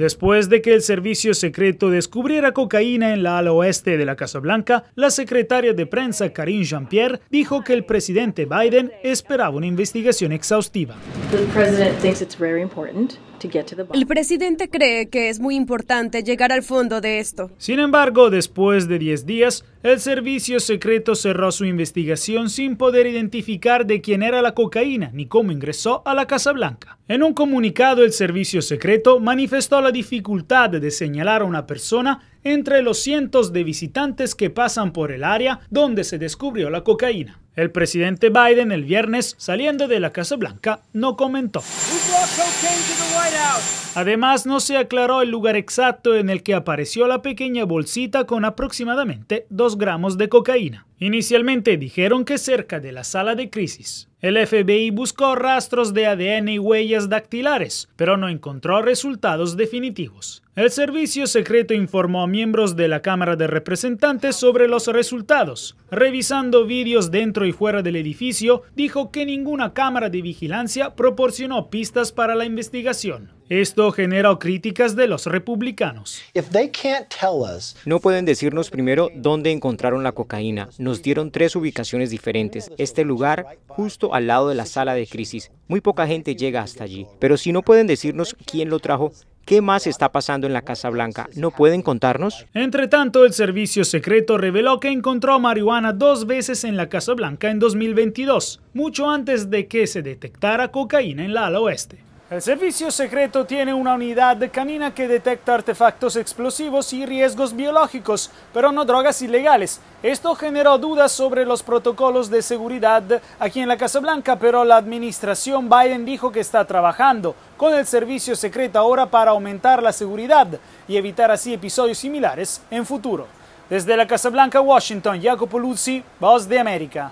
Después de que el servicio secreto descubriera cocaína en la ala oeste de la Casa Blanca, la secretaria de prensa Karine Jean-Pierre dijo que el presidente Biden esperaba una investigación exhaustiva. El presidente cree que es muy importante llegar al fondo de esto. Sin embargo, después de 10 días, el servicio secreto cerró su investigación sin poder identificar de quién era la cocaína ni cómo ingresó a la Casa Blanca. En un comunicado, el servicio secreto manifestó la dificultad de señalar a una persona entre los cientos de visitantes que pasan por el área donde se descubrió la cocaína. El presidente Biden el viernes, saliendo de la Casa Blanca, no comentó. Cocaine to the White House. Además, no se aclaró el lugar exacto en el que apareció la pequeña bolsita con aproximadamente 2 gramos de cocaína. Inicialmente dijeron que cerca de la sala de crisis. El FBI buscó rastros de ADN y huellas dactilares, pero no encontró resultados definitivos. El servicio secreto informó a miembros de la Cámara de Representantes sobre los resultados. Revisando vídeos dentro y fuera del edificio, dijo que ninguna cámara de vigilancia proporcionó pistas para la investigación. Esto generó críticas de los republicanos. No pueden decirnos primero dónde encontraron la cocaína. Nos dieron tres ubicaciones diferentes. Este lugar, justo al lado de la sala de crisis. Muy poca gente llega hasta allí. Pero si no pueden decirnos quién lo trajo, ¿Qué más está pasando en la Casa Blanca? ¿No pueden contarnos? Entre tanto, el servicio secreto reveló que encontró marihuana dos veces en la Casa Blanca en 2022, mucho antes de que se detectara cocaína en la ala oeste. El servicio secreto tiene una unidad canina que detecta artefactos explosivos y riesgos biológicos, pero no drogas ilegales. Esto generó dudas sobre los protocolos de seguridad aquí en la Casa Blanca, pero la administración Biden dijo que está trabajando con el servicio secreto ahora para aumentar la seguridad y evitar así episodios similares en futuro. Desde la Casa Blanca, Washington, Jacopo Luzzi, Voz de América.